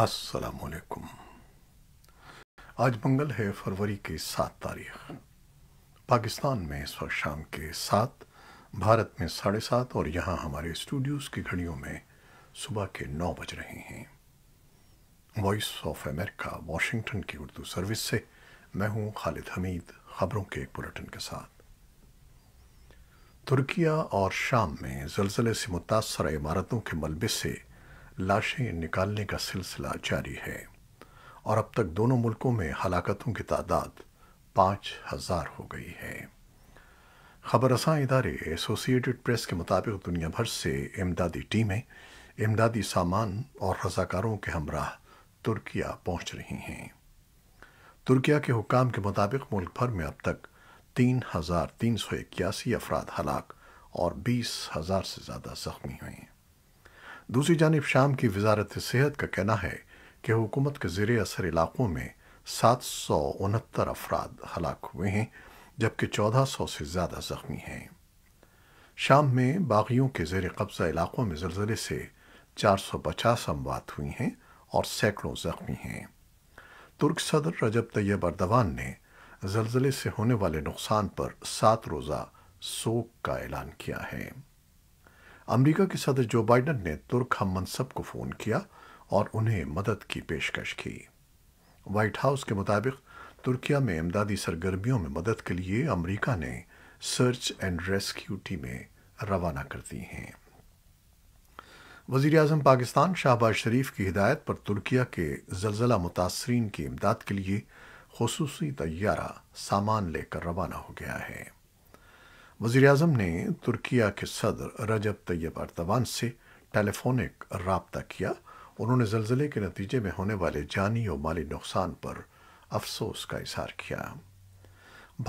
السلام علیکم آج منگل ہے فروری کی سات تاریخ پاکستان میں اس وقت شام کے سات بھارت میں ساڑھے سات اور یہاں ہمارے اسٹوڈیوز کی گھڑیوں میں صبح کے نو بج رہے ہیں وائس آف امریکہ واشنگٹن کی اردو سروس سے میں ہوں خالد حمید خبروں کے ایک بلٹن کے ساتھ ترکیہ اور شام میں زلزلے سے متاثرہ عمارتوں کے ملبے سے لاشیں نکالنے کا سلسلہ جاری ہے اور اب تک دونوں ملکوں میں ہلاکتوں کی تعداد پانچ ہزار ہو گئی ہے خبر رساں ادارے ایسوسیٹڈ پریس کے مطابق دنیا بھر سے امدادی ٹیمیں امدادی سامان اور رضاکاروں کے ہمراہ ترکیہ پہنچ رہی ہیں ترکیہ کے حکام کے مطابق ملک بھر میں اب تک تین ہزار تین سو اکیاسی افراد ہلاک اور بیس ہزار سے زیادہ زخمی ہوئے ہیں دوسری جانب شام کی وزارت صحت کا کہنا ہے کہ حکومت کے زیر اثر علاقوں میں سات سو انہتر افراد ہلاک ہوئے ہیں جبکہ چودہ سو سے زیادہ زخمی ہیں شام میں باغیوں کے زیر قبضہ علاقوں میں زلزلے سے چار سو پچاس اموات ہوئی ہیں اور سینکڑوں زخمی ہیں ترک صدر رجب طیب اردوان نے زلزلے سے ہونے والے نقصان پر سات روزہ سوک کا اعلان کیا ہے امریکہ کے صدر جو بائیڈن نے ترک ہم منصب کو فون کیا اور انہیں مدد کی پیشکش کی وائٹ ہاؤس کے مطابق ترکیہ میں امدادی سرگرمیوں میں مدد کے لیے امریکہ نے سرچ اینڈ ریسکیو ٹیمیں روانہ کر دی ہیں وزیر اعظم پاکستان شہباز شریف کی ہدایت پر ترکیہ کے زلزلہ متاثرین کی امداد کے لیے خصوصی طیارہ سامان لے کر روانہ ہو گیا ہے وزیر اعظم نے ترکیا کے صدر رجب طیب ارتوان سے ٹیلی فونک رابطہ کیا انہوں نے زلزلے کے نتیجے میں ہونے والے جانی اور مالی نقصان پر افسوس کا اظہار کیا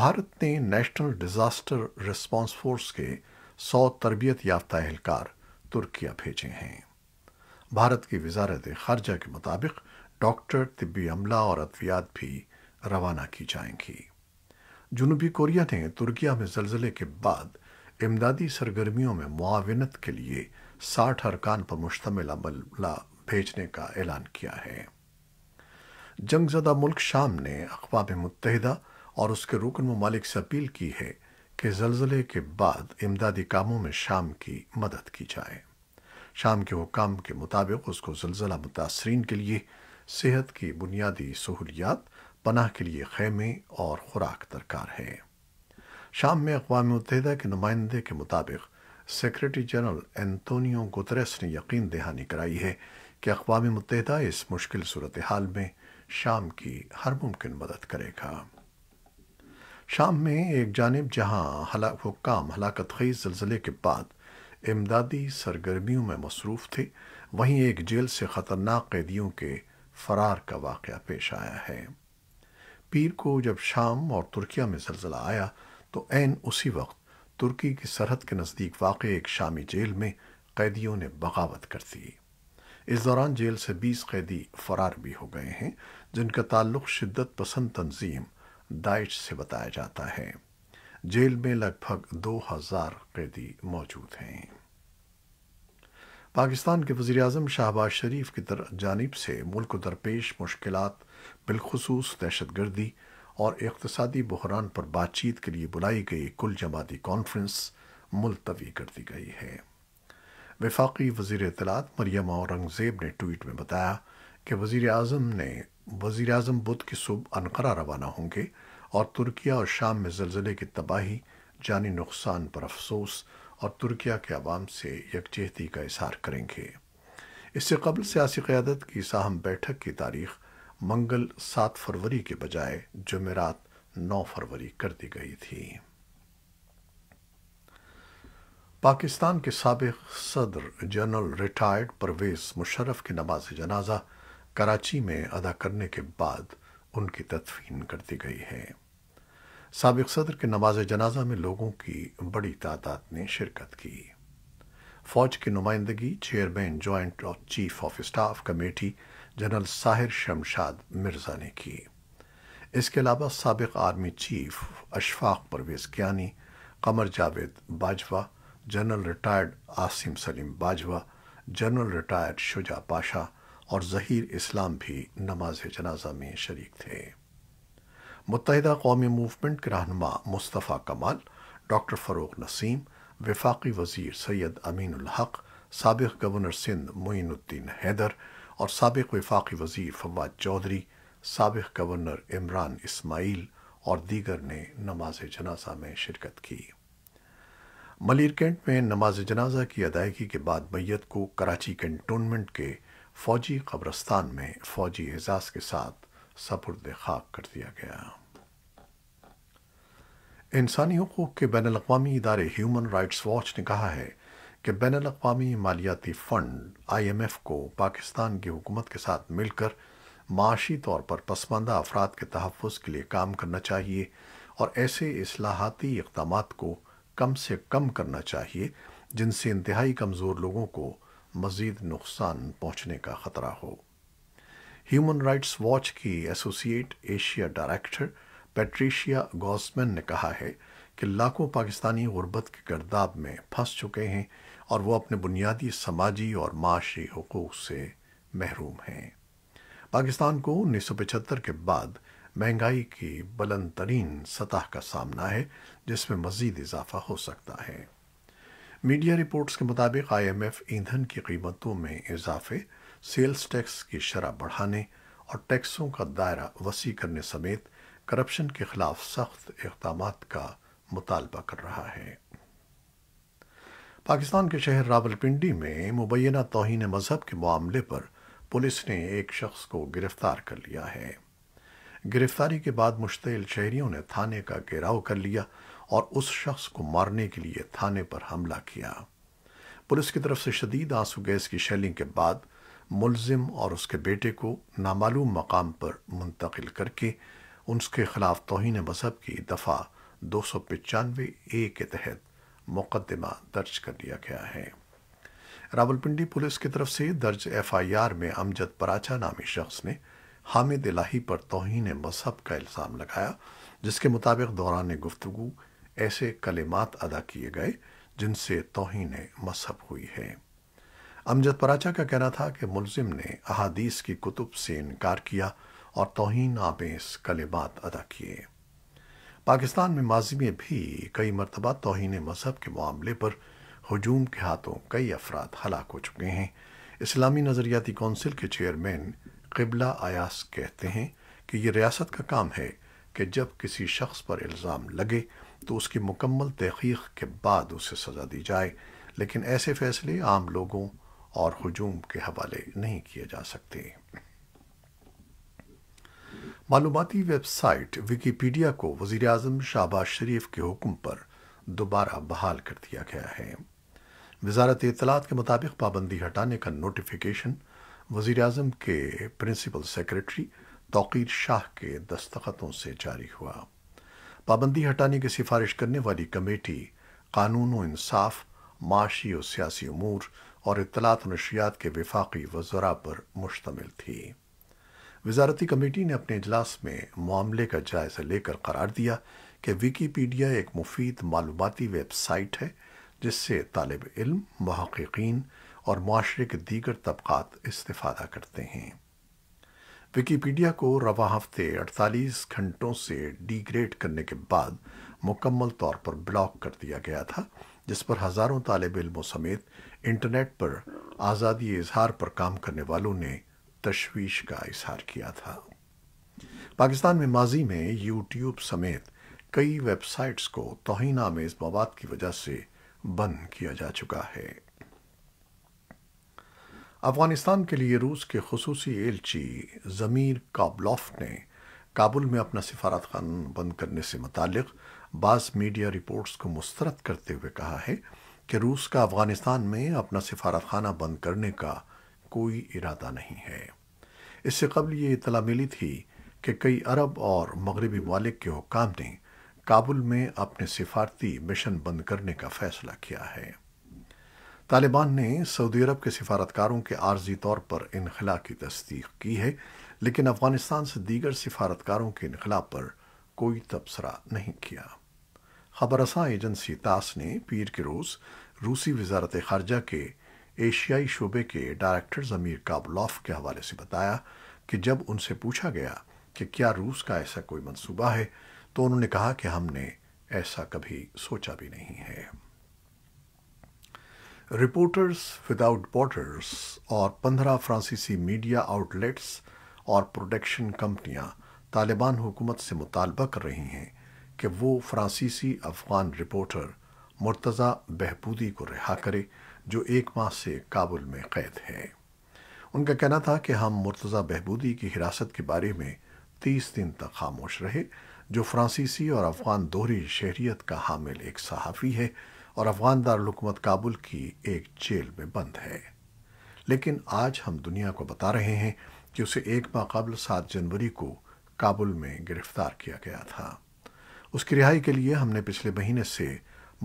بھارت نے نیشنل ڈیزاسٹر ریسپانس فورس کے سو تربیت یافتہ اہلکار ترکیہ بھیجے ہیں بھارت کی وزارت خارجہ کے مطابق ڈاکٹر طبی عملہ اور ادویات بھی روانہ کی جائیں گی جنوبی کوریا نے ترکیہ میں زلزلے کے بعد امدادی سرگرمیوں میں معاونت کے لیے ساٹھ ارکان پر مشتمل عمل بھیجنے کا اعلان کیا ہے جنگ زدہ ملک شام نے اقوام متحدہ اور اس کے رکن ممالک سے اپیل کی ہے کہ زلزلے کے بعد امدادی کاموں میں شام کی مدد کی جائے شام کے حکام کے مطابق اس کو زلزلہ متاثرین کے لیے صحت کی بنیادی سہولیات پناہ کے لیے خیمے اور خوراک درکار ہے شام میں اقوام متحدہ کے نمائندے کے مطابق سیکرٹری جنرل انتونیو گوتریس نے یقین دہانی کرائی ہے کہ اقوام متحدہ اس مشکل صورتحال میں شام کی ہر ممکن مدد کرے گا شام میں ایک جانب جہاں حکام ہلاکت خیز زلزلے کے بعد امدادی سرگرمیوں میں مصروف تھے وہیں ایک جیل سے خطرناک قیدیوں کے فرار کا واقعہ پیش آیا ہے پیر کو جب شام اور ترکیہ میں زلزلہ آیا تو عین اسی وقت ترکی کی سرحد کے نزدیک واقع ایک شامی جیل میں قیدیوں نے بغاوت کر دی اس دوران جیل سے بیس قیدی فرار بھی ہو گئے ہیں جن کا تعلق شدت پسند تنظیم داعش سے بتایا جاتا ہے جیل میں لگ بھگ دو ہزار قیدی موجود ہیں پاکستان کے وزیراعظم شہباز شریف کی جانب سے ملک درپیش مشکلات بالخصوص دہشت گردی اور اقتصادی بحران پر بات چیت کے لیے بلائی گئی کل جماعتی کانفرنس ملتوی کر دی گئی ہے وفاقی وزیر اطلاعات مریم اورنگزیب نے ٹویٹ میں بتایا کہ وزیر اعظم نے وزیر اعظم بدھ کی صبح انقرہ روانہ ہوں گے اور ترکیہ اور شام میں زلزلے کی تباہی جانی نقصان پر افسوس اور ترکیہ کے عوام سے یکجہتی کا اظہار کریں گے اس سے قبل سیاسی قیادت کی ساہم بیٹھک کی تاریخ منگل سات فروری کے بجائے جمعرات نو فروری کر دی گئی تھی پاکستان کے سابق صدر جنرل ریٹائرڈ پرویز مشرف کی نماز جنازہ کراچی میں ادا کرنے کے بعد ان کی تدفین کر دی گئی ہے سابق صدر کے نماز جنازہ میں لوگوں کی بڑی تعداد نے شرکت کی فوج کی نمائندگی چیئرمین جوائنٹ اور chief of staff committee general Sahir Shamshad Mirza نے کی اس کے علاوہ سابق army chief Ashfaq Pervez Kayani Qamar Javed Bajwa general retired Asim Saleem Bajwa general retired Shuja Pasha اور ظہیر اسلام بھی نماز جنازہ میں شریک تھے متحدہ قومی موومنٹ کے رہنما مصطفیٰ کمال ڈاکٹر فروغ نسیم وفاقی وزیر سید امین الحق سابق گورنر سندھ معین الدین حیدر اور سابق وفاقی وزیر فواد چودھری سابق گورنر عمران اسماعیل اور دیگر نے نماز جنازہ میں شرکت کی ملیر کینٹ میں نماز جنازہ کی ادائیگی کے بعد میت کو کراچی کینٹونمنٹ کے فوجی قبرستان میں فوجی اعزاز کے ساتھ سپرد خاک کر دیا گیا انسانی حقوق کے بین الاقوامی ادارے ہیومن رائٹس واچ نے کہا ہے کہ بین الاقوامی مالیاتی فنڈ آئی ایم ایف کو پاکستان کی حکومت کے ساتھ مل کر معاشی طور پر پسماندہ افراد کے تحفظ کے لیے کام کرنا چاہیے اور ایسے اصلاحاتی اقدامات کو کم سے کم کرنا چاہیے جن سے انتہائی کمزور لوگوں کو مزید نقصان پہنچنے کا خطرہ ہو ہیومن رائٹس واچ کی associate Asia director Patricia Gossman نے کہا ہے کہ لاکھوں پاکستانی غربت کے گرداب میں پھنس چکے ہیں اور وہ اپنے بنیادی سماجی اور معاشی حقوق سے محروم ہیں پاکستان کو انیس سو پچہتر کے بعد مہنگائی کی بلند ترین سطح کا سامنا ہے جس میں مزید اضافہ ہو سکتا ہے میڈیا رپورٹس کے مطابق آئی ایم ایف ایندھن کی قیمتوں میں اضافے سیلز ٹیکس کی شرح بڑھانے اور ٹیکسوں کا دائرہ وسیع کرنے سمیت کرپشن کے خلاف سخت اقدامات کا مطالبہ کر رہا ہے پاکستان کے شہر پنڈی میں مبینہ توہین مذہب کے معاملے پر پولیس نے ایک شخص کو گرفتار کر لیا ہے گرفتاری کے بعد مشتعل شہریوں نے تھانے کا گھیراؤ کر لیا اور اس شخص کو مارنے کے لیے تھانے پر حملہ کیا پولیس کی طرف سے شدید آنسو گیس کی شیلنگ کے بعد ملزم اور اس کے بیٹے کو نامعلوم مقام پر منتقل کر کے ان کے خلاف توہین مذہب کی دفعہ دو سو پچانوے اے کے تحت مقدمہ درج کر لیا گیا ہے راولپنڈی پولیس کی طرف سے درج ایف آئی آر میں امجد پراچا نامی شخص نے حامد الہی پر توہین مذہب کا الزام لگایا جس کے مطابق دوران گفتگو ایسے کلمات ادا کیے گئے جن سے توہین مذہب ہوئی ہے امجد پراچا کا کہنا تھا کہ ملزم نے احادیث کی کتب سے انکار کیا اور توہین آبیس کلمات ادا کیے پاکستان میں ماضی میں بھی کئی مرتبہ توہین مذہب کے معاملے پر ہجوم کے ہاتھوں کئی افراد ہلاک ہو چکے ہیں اسلامی نظریاتی کونسل کے چیئرمین قبلہ ایاس کہتے ہیں کہ یہ ریاست کا کام ہے کہ جب کسی شخص پر الزام لگے تو اس کی مکمل تحقیق کے بعد اسے سزا دی جائے لیکن ایسے فیصلے عام لوگوں اور ہجوم کے حوالے نہیں کیے جا سکتے ہیں معلوماتی ویب سائٹ وکیپیڈیا کو وزیراعظم شہباز شریف کے حکم پر دوبارہ بحال کر دیا گیا ہے وزارت اطلاعات کے مطابق پابندی ہٹانے کا نوٹیفیکیشن وزیراعظم کے پرنسپل سیکرٹری توقیر شاہ کے دستخطوں سے جاری ہوا پابندی ہٹانے کی سفارش کرنے والی کمیٹی قانون و انصاف معاشی و سیاسی امور اور اطلاعات و نشریات کے وفاقی وزراء پر مشتمل تھی وزارتی کمیٹی نے اپنے اجلاس میں معاملے کا جائزہ لے کر قرار دیا کہ وکی پیڈیا ایک مفید معلوماتی ویب سائٹ ہے جس سے طالب علم محققین اور معاشرے کے دیگر طبقات استفادہ کرتے ہیں وکی پیڈیا کو رواں ہفتے 48 گھنٹوں سے ڈی گریڈ کرنے کے بعد مکمل طور پر بلاک کر دیا گیا تھا جس پر ہزاروں طالب علموں سمیت انٹرنیٹ پر آزادی اظہار پر کام کرنے والوں نے تشویش کا اظہار کیا تھا پاکستان میں ماضی میں یوٹیوب سمیت کئی ویب سائٹس کو توہین آمیز مواد کی وجہ سے بند کیا جا چکا ہے افغانستان کے لیے روس کے خصوصی ایلچی زمیر کابلوف نے کابل میں اپنا سفارت خان بند کرنے سے متعلق بعض میڈیا رپورٹس کو مسترد کرتے ہوئے کہا ہے کہ روس کا افغانستان میں اپنا سفارت خانہ بند کرنے کا کوئی ارادہ نہیں ہے اس سے قبل یہ اطلاع ملی تھی کہ کئی عرب اور مغربی ممالک کے حکام نے کابل میں اپنے سفارتی مشن بند کرنے کا فیصلہ کیا ہے طالبان نے سعودی عرب کے سفارتکاروں کے عارضی طور پر انخلا کی تصدیق کی ہے لیکن افغانستان سے دیگر سفارتکاروں کے انخلا پر کوئی تبصرہ نہیں کیا خبرساں ایجنسی تاس نے پیر کے روز روسی وزارت خارجہ کے ایشیائی شعبے کے ڈائریکٹر ضمیر کابلوف کے حوالے سے بتایا کہ جب ان سے پوچھا گیا کہ کیا روس کا ایسا کوئی منصوبہ ہے تو انہوں نے کہا کہ ہم نے ایسا کبھی سوچا بھی نہیں ہے رپورٹرز وداؤٹ بارڈرز اور پندرہ فرانسیسی میڈیا آؤٹ لیٹس اور پروڈکشن کمپنیاں طالبان حکومت سے مطالبہ کر رہی ہیں کہ وہ فرانسیسی افغان رپورٹر مرتضی بہبودی کو رہا کرے جو ایک ماہ سے کابل میں قید ہیں ان کا کہنا تھا کہ ہم مرتضی بہبودی کی حراست کے بارے میں تیس دن تک خاموش رہے جو فرانسیسی اور افغان دوہری شہریت کا حامل ایک صحافی ہے اور افغان دارالحکومت کابل کی ایک جیل میں بند ہے لیکن آج ہم دنیا کو بتا رہے ہیں کہ اسے ایک ماہ قبل سات جنوری کو کابل میں گرفتار کیا گیا تھا اس کی رہائی کے لیے ہم نے پچھلے مہینے سے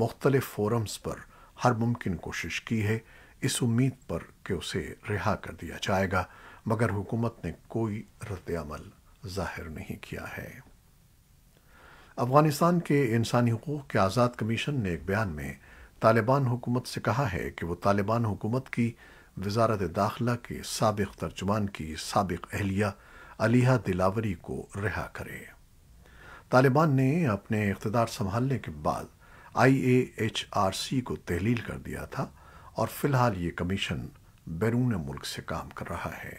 مختلف فورمز پر ہر ممکن کوشش کی ہے اس امید پر کہ اسے رہا کر دیا جائے گا مگر حکومت نے کوئی رد عمل ظاہر نہیں کیا ہے افغانستان کے انسانی حقوق کے آزاد کمیشن نے ایک بیان میں طالبان حکومت سے کہا ہے کہ وہ طالبان حکومت کی وزارت داخلہ کے سابق ترجمان کی سابق اہلیہ علیہ دلاوری کو رہا کرے طالبان نے اپنے اقتدار سنبھالنے کے بعد آئی اے ایچ آر سی کو تحلیل کر دیا تھا اور فی الحال یہ کمیشن بیرون ملک سے کام کر رہا ہے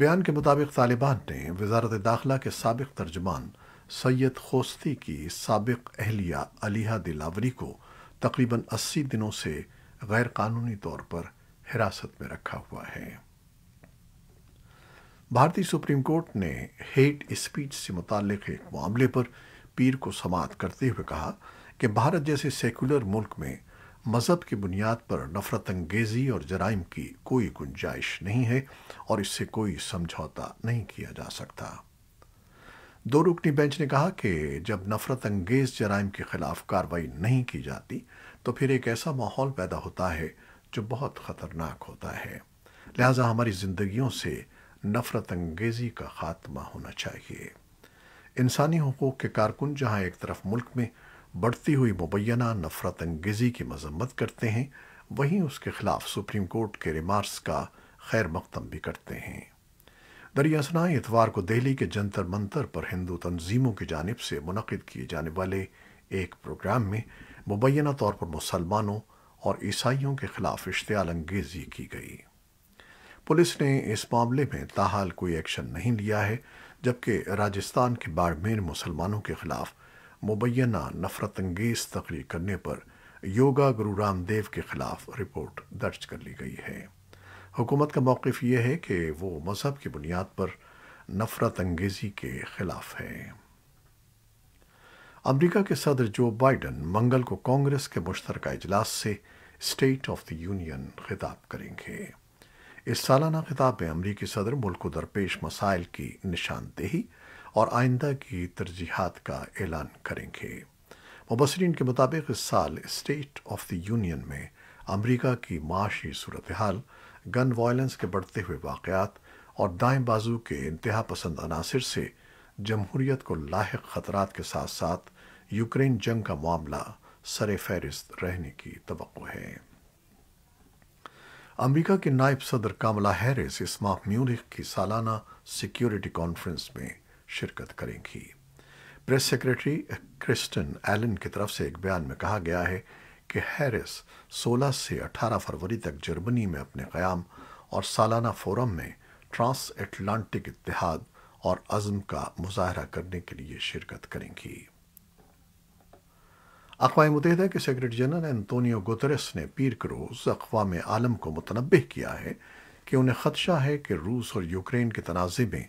بیان کے مطابق طالبان نے وزارت داخلہ کے سابق ترجمان سید خوستی کی سابق اہلیہ علیہ دلاوری کو تقریباً اسی دنوں سے غیر قانونی طور پر حراست میں رکھا ہوا ہے بھارتی سپریم کورٹ نے ہیٹ اسپیچ سے متعلق ایک معاملے پر پیر کو سماعت کرتے ہوئے کہا کہ بھارت جیسے سیکولر ملک میں مذہب کی بنیاد پر نفرت انگیزی اور جرائم کی کوئی گنجائش نہیں ہے اور اس سے کوئی سمجھوتا نہیں کیا جا سکتا دو رکنی بینچ نے کہا کہ جب نفرت انگیز جرائم کے خلاف کاروائی نہیں کی جاتی تو پھر ایک ایسا ماحول پیدا ہوتا ہے جو بہت خطرناک ہوتا ہے لہذا ہماری زندگیوں سے نفرت انگیزی کا خاتمہ ہونا چاہیے انسانی حقوق کے کارکن جہاں ایک طرف ملک میں بڑھتی ہوئی مبینہ نفرت انگیزی کی مذمت کرتے ہیں وہیں اس کے خلاف سپریم کورٹ کے ریمارکس کا خیر مقدم بھی کرتے ہیں دریاسنا اتوار کو دہلی کے جنتر منتر پر ہندو تنظیموں کی جانب سے منعقد کیے جانے والے ایک پروگرام میں مبینہ طور پر مسلمانوں اور عیسائیوں کے خلاف اشتعال انگیزی کی گئی پولیس نے اس معاملے میں تاحال کوئی ایکشن نہیں لیا ہے جبکہ راجستان کے باڑمیر مسلمانوں کے خلاف مبینہ نفرت انگیز تقریر کرنے پر یوگا گرو رام دیو کے خلاف رپورٹ درج کر لی گئی ہے حکومت کا موقف یہ ہے کہ وہ مذہب کی بنیاد پر نفرت انگیزی کے خلاف ہے امریکہ کے صدر جو بائیڈن منگل کو کانگریس کے مشترکہ اجلاس سے اسٹیٹ آف دی یونین خطاب کریں گے اس سالانہ خطاب میں امریکی صدر ملک کو درپیش مسائل کی نشاندہی اور آئندہ کی ترجیحات کا اعلان کریں گے مبصرین کے مطابق اس سال اسٹیٹ آف دی یونین میں امریکہ کی معاشی صورتحال گن وائلنس کے بڑھتے ہوئے واقعات اور دائیں بازو کے انتہا پسند عناصر سے جمہوریت کو لاحق خطرات کے ساتھ ساتھ یوکرین جنگ کا معاملہ سر فہرست رہنے کی توقع ہے امریکہ کے نائب صدر کاملا ہیرس اس ماہ میونخ کی سالانہ سیکیورٹی کانفرنس میں شرکت کریں گی پریس سیکرٹری کرسٹن ایلن کی طرف سے ایک بیان میں کہا گیا ہے کہ ہیرس سولہ سے اٹھارہ فروری تک جرمنی میں اپنے قیام اور سالانہ فورم میں ٹرانس اٹلانٹک اتحاد اور عزم کا مظاہرہ کرنے کے لیے شرکت کریں گی اقوام متحدہ کے سیکرٹری جنرل انتونیو گوترس نے پیر کے روز اقوام عالم کو متنبہ کیا ہے کہ انہیں خدشہ ہے کہ روس اور یوکرین کے تنازع میں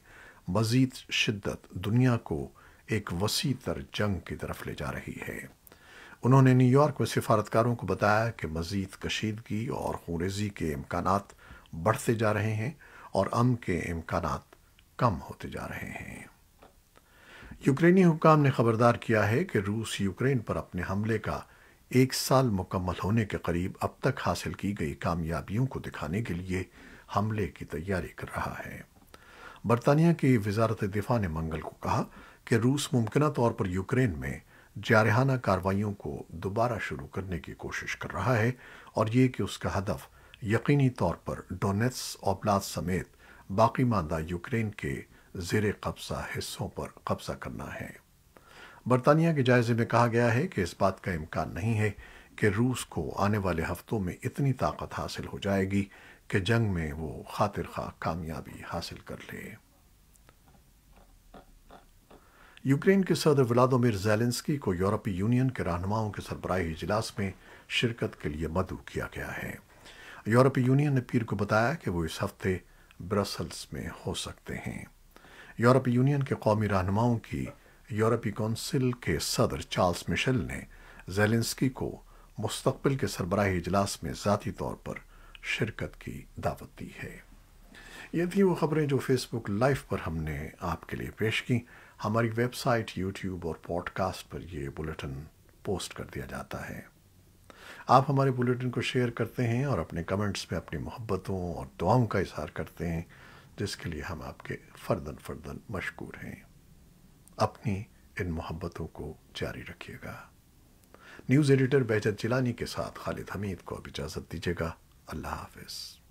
مزید شدت دنیا کو ایک وسیع تر جنگ کی طرف لے جا رہی ہے انہوں نے نیو یارک میں سفارتکاروں کو بتایا کہ مزید کشیدگی اور خوریزی کے امکانات بڑھتے جا رہے ہیں اور ام کے امکانات کم ہوتے جا رہے ہیں یوکرینی حکام نے خبردار کیا ہے کہ روس یوکرین پر اپنے حملے کا ایک سال مکمل ہونے کے قریب اب تک حاصل کی گئی کامیابیوں کو دکھانے کے لیے حملے کی تیاری کر رہا ہے برطانیہ کی وزارت دفاع نے منگل کو کہا کہ روس ممکنہ طور پر یوکرین میں جارحانہ کاروائیوں کو دوبارہ شروع کرنے کی کوشش کر رہا ہے اور یہ کہ اس کا ہدف یقینی طور پر ڈونیٹس اوبلاز سمیت باقی ماندہ یوکرین کے زیر قبضہ حصوں پر قبضہ کرنا ہے برطانیہ کے جائزے میں کہا گیا ہے کہ اس بات کا امکان نہیں ہے کہ روس کو آنے والے ہفتوں میں اتنی طاقت حاصل ہو جائے گی کہ جنگ میں وہ خاطر خواہ کامیابی حاصل کر لے یوکرین کے صدر ولادومیر زیلنسکی کو یورپی یونین کے رہنماؤں کے سربراہی اجلاس میں شرکت کے لیے مدعو کیا گیا ہے یورپی یونین نے پیر کو بتایا کہ وہ اس ہفتے برسلز میں ہو سکتے ہیں یورپی یونین کے قومی رہنماؤں کی یورپی کونسل کے صدر چارلز مشل نے زیلنسکی کو مستقبل کے سربراہی اجلاس میں ذاتی طور پر شرکت کی دعوت دی ہے یہ تھی وہ خبریں جو فیس بک لائیو پر ہم نے آپ کے لیے پیش کی ہماری ویب سائٹ یوٹیوب اور پوڈ کاسٹ پر یہ بلیٹن پوسٹ کر دیا جاتا ہے آپ ہمارے بلیٹن کو شیئر کرتے ہیں اور اپنے کمنٹس میں اپنی محبتوں اور دعاؤں کا اظہار کرتے ہیں جس کے لیے ہم آپ کے فردن فردن مشکور ہیں اپنی ان محبتوں کو جاری رکھیے گا نیوز ایڈیٹر بہجت چلانی کے ساتھ خالد حمید کو اب اجازت دیجیے گا اللہ حافظ